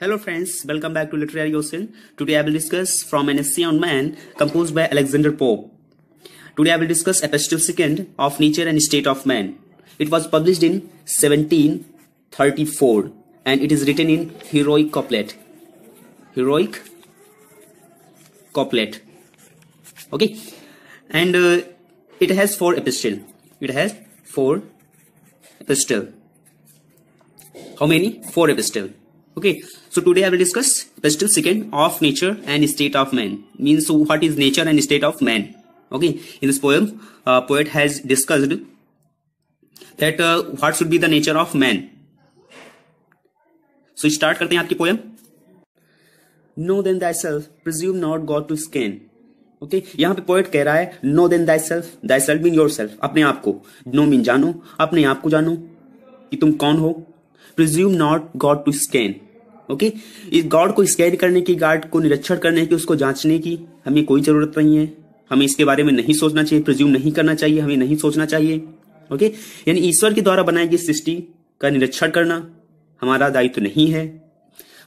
Hello friends, welcome back to Literary Ocean. Today I will discuss From an Essay on Man composed by Alexander Pope. Today I will discuss Epistle Second of Nature and State of Man. It was published in 1734 and it is written in heroic couplet. Heroic couplet. Okay. And uh, it has four epistle. It has four epistle. How many? Four epistle okay so today i will discuss positive second of nature and state of man means so what is nature and state of man okay in this poem uh, poet has discussed that uh, what should be the nature of man so start karte hain aapki poem know then thy self presume not God to scan okay यहाँ पे poet कह रहा है know then thy self thy self mean your self अपने आप को no mean जानो अपने आप को जानो कि तुम कौन हो presume not God to scan okay इस गॉड को स्कैन करने की गॉड को निरीक्षण करने की उसको जांचने की हमें कोई जरूरत नहीं है हमें इसके बारे में नहीं सोचना चाहिए प्रिज्यूम नहीं करना चाहिए हमें नहीं सोचना चाहिए ओके यानी ईश्वर के द्वारा बनाई गई सृष्टि का निरीक्षण करना हमारा दायित्व नहीं है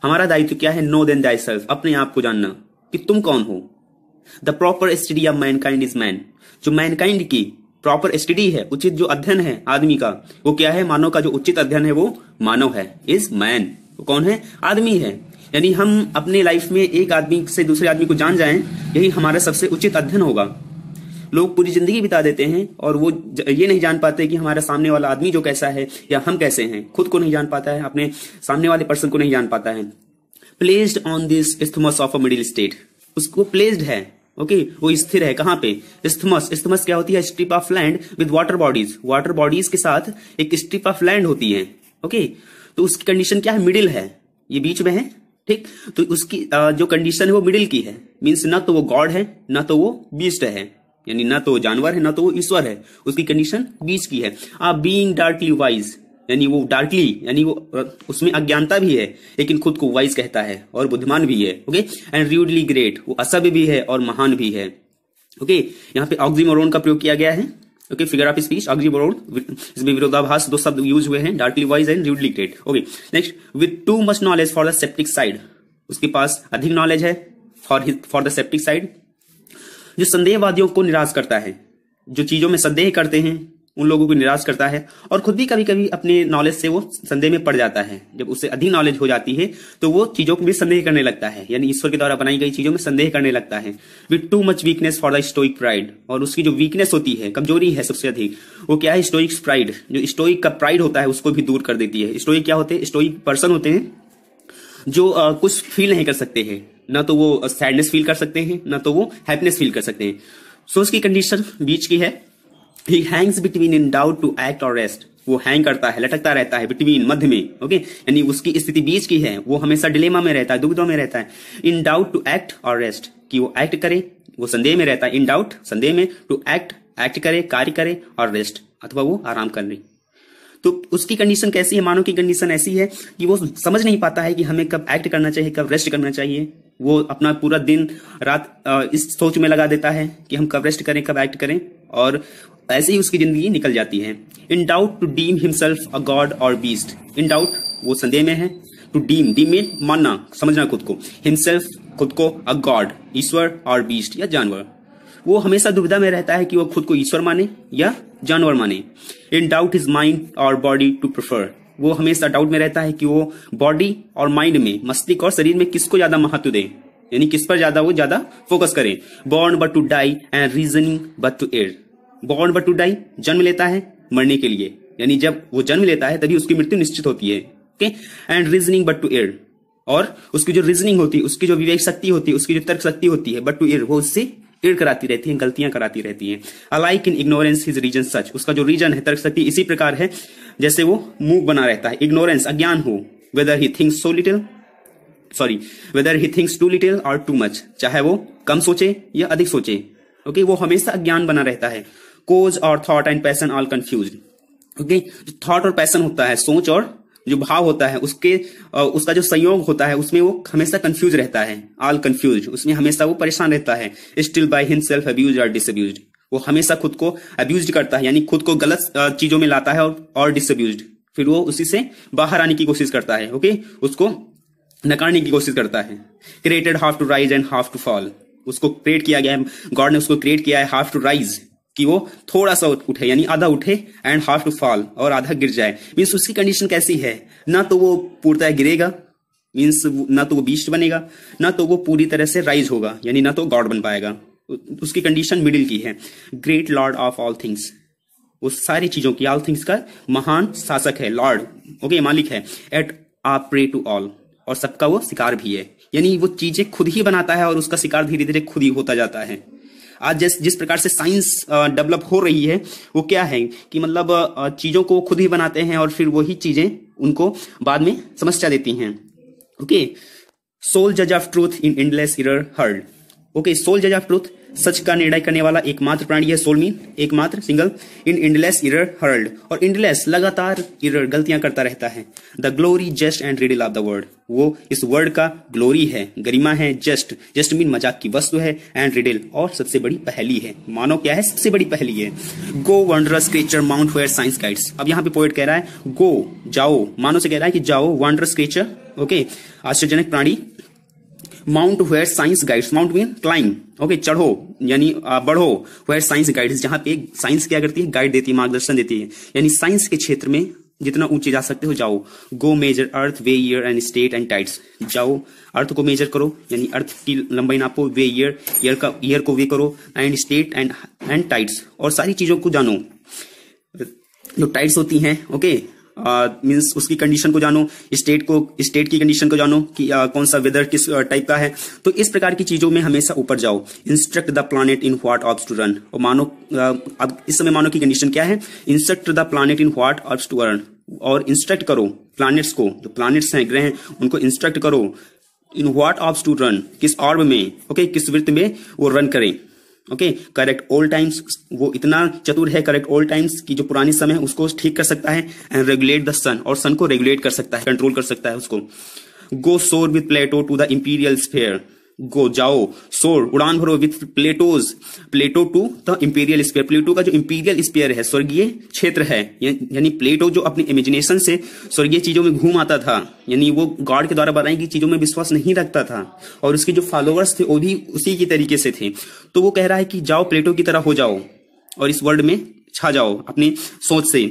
हमारा दायित्व क्या है नो देन दाई सेल्फ अपने आप को जानना कि तुम कौन हो the proper study of mankind is man जो मैनकाइंड की प्रॉपर स्टडी है उचित जो अध्ययन है आदमी का वो क्या है मानव का जो उचित अध्ययन है वो मानव है इज मैन वो कौन है आदमी है यानी हम अपने लाइफ में एक आदमी से दूसरे आदमी को जान जाएं यही हमारा सबसे उचित अध्ययन होगा लोग पूरी जिंदगी बिता देते हैं और वो ये नहीं जान पाते कि हमारा सामने वाला आदमी जो कैसा है या हम कैसे हैं खुद को नहीं जान पाता है अपने सामने वाले पर्सन को नहीं जान पाता है placed on this isthmus of a middle state उसको प्लेस्ड है ओके वो स्थिर है कहां पे इस्थमस स्थमस क्या होती है strip of land with water bodies water bodies के साथ एक स्ट्रिप ऑफ लैंड होती है ओके तो उसकी कंडीशन क्या है मिडिल है ये बीच में है ठीक तो उसकी जो कंडीशन है वो मिडिल की है मीन्स ना तो वो गॉड है ना तो वो बीस्ट है यानी ना तो जानवर है ना तो वो ईश्वर है उसकी कंडीशन बीच की है आ बींग डार्कली वाइज यानी वो डार्कली यानी वो उसमें अज्ञानता भी है लेकिन खुद को वाइज कहता है और बुद्धिमान भी है ओके एंड रियूडली ग्रेट वो असभ्य भी है और महान भी है ओके यहाँ पे ऑक्सीमोरोन का प्रयोग किया गया है okay figure of speech oxymoron इसमें विरोधाभास दो शब्द यूज हुए हैं darkly wise and rudely great okay next with too much knowledge for the sceptic side उसके पास अधिक नॉलेज है for for the sceptic side जो संदेहवादियों को निराश करता है जो चीजों में संदेह करते हैं उन लोगों को निराश करता है और खुद भी कभी कभी अपने नॉलेज से वो संदेह में पड़ जाता है जब उससे अधिक नॉलेज हो जाती है तो वो चीजों को भी संदेह करने लगता है यानी ईश्वर के द्वारा बनाई गई चीजों में संदेह करने लगता है with too much weakness for the stoic pride और उसकी जो वीकनेस होती है कमजोरी है सबसे अधिक वो क्या है स्टोइक प्राइड जो स्टोइक का प्राइड होता है उसको भी दूर कर देती है स्टोइक क्या होते हैं स्टोइक पर्सन होते हैं जो आ, कुछ फील नहीं कर सकते हैं ना तो वो सैडनेस फील कर सकते हैं ना तो वो हैप्पीनेस फील कर सकते हैं सो so, उसकी कंडीशन बीच की है ही hangs between in doubt to act or rest वो हैंग करता है लटकता रहता है बिटवीन मध्य में ओके यानी उसकी स्थिति बीच की है वो हमेशा डिलेमा में रहता है दुविधों में रहता है in doubt to act or rest कि वो एक्ट करे वो संदेह में रहता है इन डाउट संदेह में टू एक्ट एक्ट करे कार्य करे और रेस्ट अथवा वो आराम कर ले तो उसकी कंडीशन कैसी है मानव की कंडीशन ऐसी है कि वो समझ नहीं पाता है कि हमें कब एक्ट करना चाहिए कब रेस्ट करना चाहिए वो अपना पूरा दिन रात इस सोच में लगा देता है कि हम कब रेस्ट करें कब एक्ट करें और ऐसे ही उसकी जिंदगी निकल जाती है in doubt to deem himself a God or beast in doubt वो संदेह में है टू डीम डीम मीन मानना समझना खुद को हिमसेल्फ खुद को अ गॉड ईश्वर और बीस्ट या जानवर वो हमेशा दुविधा में रहता है कि वो खुद को ईश्वर माने या जानवर माने in doubt his mind or body to prefer वो हमेशा डाउट में रहता है कि वो बॉडी और माइंड में मस्तिष्क और शरीर में किसको ज्यादा महत्व दे यानी किस पर ज्यादा वो ज्यादा फोकस करें born but to die and reasoning but to err born but to die जन्म लेता है मरने के लिए यानी जब वो जन्म लेता है तभी उसकी मृत्यु निश्चित होती है okay and reasoning but to err और उसकी जो रीजनिंग होती है उसकी जो विवेक शक्ति होती है उसकी जो तर्क शक्ति होती है बट टू एयर वो उससे एड कराती रहती है गलतियां कराती रहती है alike in ignorance his reason such उसका जो रीजन है तर्क शक्ति इसी प्रकार है जैसे वो मूव बना रहता है इग्नोरेंस अज्ञान हो whether he thinks so little sorry whether he thinks too little or too much चाहे वो कम सोचे या अधिक सोचे ओके okay, वो हमेशा अज्ञान बना रहता है chaos of thought and passion all confused okay thought और पैसन होता है सोच और जो भाव होता है उसके उसका जो संयोग होता है उसमें वो हमेशा कंफ्यूज रहता है ऑल कंफ्यूज उसमें हमेशा वो परेशान रहता है स्टिल बाय सेल्फ अब्यूज और डिसअब्यूज वो हमेशा खुद को अब्यूज करता है यानी खुद को गलत चीजों में लाता है और, और डिसअब्यूज फिर वो उसी से बाहर आने की कोशिश करता है ओके उसको नकारने की कोशिश करता है created half to rise and half to fall उसको क्रिएट किया गया है गॉड ने उसको क्रिएट किया है हाफ टू राइज कि वो थोड़ा सा उठे यानी आधा उठे एंड हाफ टू फॉल और आधा गिर जाए मीन्स उसकी कंडीशन कैसी है ना तो वो पूर्णतः गिरेगा मीन्स ना तो वो बीस्ट बनेगा ना तो वो पूरी तरह से राइज होगा यानी ना तो गॉड बन पाएगा उसकी कंडीशन मिडिल की है great lord of all things वो सारी चीजों की ऑल थिंग्स का महान शासक है लॉर्ड ओके okay, मालिक है yet a prey to all और सबका वो शिकार भी है यानी वो चीजें खुद ही बनाता है और उसका शिकार धीरे धीरे खुद ही होता जाता है आज जिस जिस प्रकार से साइंस डेवलप हो रही है वो क्या है कि मतलब चीज़ों को खुद ही बनाते हैं और फिर वही चीज़ें उनको बाद में समस्या देती हैं ओके सोल जज of truth in endless इर heard okay soul जज ऑफ ट्रूथ सच का निर्णय करने वाला एकमात्र प्राणी है सोलमीन एकमात्र सिंगल इन इंडलेस इरर हर्ल्ड और इंडलेस लगातार इरर गलतियां करता रहता है the glory just and riddle of the world वो इस वर्ल्ड का ग्लोरी है गरिमा है जस्ट जस्ट मीन मजाक की वस्तु है एंड रिडिल और सबसे बड़ी पहली है मानो क्या है सबसे बड़ी पहली है go wondrous creature mount where science guides अब यहाँ पे पोइट कह रहा है गो जाओ मानो से कह रहा है कि जाओ वंडरस क्रेचर ओके आश्चर्यजनक प्राणी mount where science guides mount mean climb okay चढ़ो यानी बढ़ो वेयर साइंस गाइड्स जहां पे साइंस क्या करती है गाइड देती है मार्गदर्शन देती है यानी साइंस के क्षेत्र में जितना ऊंचे जा सकते हो जाओ go measure earth weigh air and state the tides जाओ अर्थ को मेजर करो यानी अर्थ की लंबाई नापो वे ईयर ईयर का ईयर को वे करो and state and and tides और सारी चीजों को जानो जो तो टाइट्स होती हैं ओके मीन्स उसकी कंडीशन को जानो स्टेट को स्टेट की कंडीशन को जानो कि आ, कौन सा वेदर किस टाइप का है तो इस प्रकार की चीजों में हमेशा ऊपर जाओ instruct the planet in what orbs to run और मानो अब इस समय मानो की कंडीशन क्या है instruct the planet in what orbs to run और इंस्ट्रक्ट करो प्लानट्स को जो प्लानट्स हैं ग्रह हैं उनको इंस्ट्रक्ट करो in what orbs to run किस ऑर्ब में ओके okay, किस वृत्त में वो रन करें ओके करेक्ट ओल्ड टाइम्स वो इतना चतुर है करेक्ट ओल्ड टाइम्स की जो पुरानी समय है उसको ठीक कर सकता है एंड रेगुलेट द सन और सन को रेगुलेट कर सकता है कंट्रोल कर सकता है उसको go soar with Plato to the imperial sphere go जाओ सोर उड़ान भरो with Plato's Plato to the imperial sphere Plato का जो इंपीरियल स्पेयर है स्वर्गीय क्षेत्र है यानी प्लेटो जो अपने इमेजिनेशन से स्वर्गीय चीजों में घूम आता था यानी वो गॉड के द्वारा बनाई गई चीजों में विश्वास नहीं रखता था और उसके जो फॉलोअर्स थे वो भी उसी के तरीके से थे तो वो कह रहा है कि जाओ प्लेटो की तरह हो जाओ और इस वर्ल्ड में छा जाओ अपनी सोच से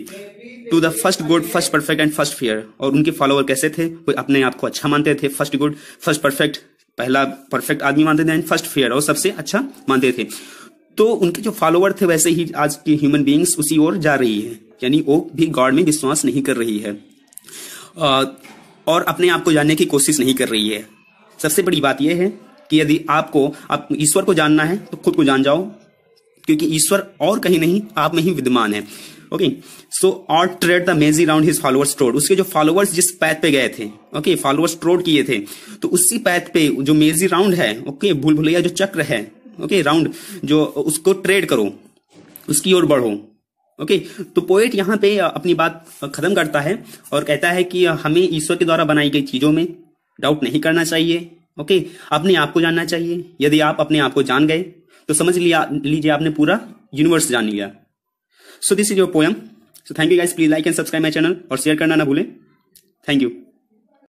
to the first good first perfect and first fair और उनके फॉलोअर कैसे थे वो अपने आप को अच्छा मानते थे फर्स्ट गुड फर्स्ट परफेक्ट पहला परफेक्ट आदमी मानते थे फर्स्ट फेयर और सबसे अच्छा मानते थे तो उनके जो फॉलोअर थे वैसे ही आज के ह्यूमन बींग्स उसी ओर जा रही है यानी वो भी गॉड में विश्वास नहीं कर रही है और अपने आप को जानने की कोशिश नहीं कर रही है सबसे बड़ी बात यह है कि यदि आपको आप ईश्वर को जानना है तो खुद को जान जाओ क्योंकि ईश्वर और कहीं नहीं आप में ही विद्यमान है okay so ought trade the mazy round his followers trod उसके जो फॉलोअर्स जिस पैथ पे गए थे ओके फॉलोअर्स ट्रोड किए थे तो उसी पैथ पे जो मेजी राउंड है ओके भूल भुलैया जो चक्र है ओके राउंड जो उसको ट्रेड करो उसकी ओर बढ़ो ओके okay, तो पोएट यहाँ पे अपनी बात खत्म करता है और कहता है कि हमें ईश्वर के द्वारा बनाई गई चीजों में डाउट नहीं करना चाहिए ओके okay, अपने आप को जानना चाहिए यदि आप अपने आप को जान गए तो समझ लिया लीजिए आपने पूरा यूनिवर्स जान लिया so this is your poem so thank you guys please like and subscribe my channel और शेयर करना ना भूलें थैंक यू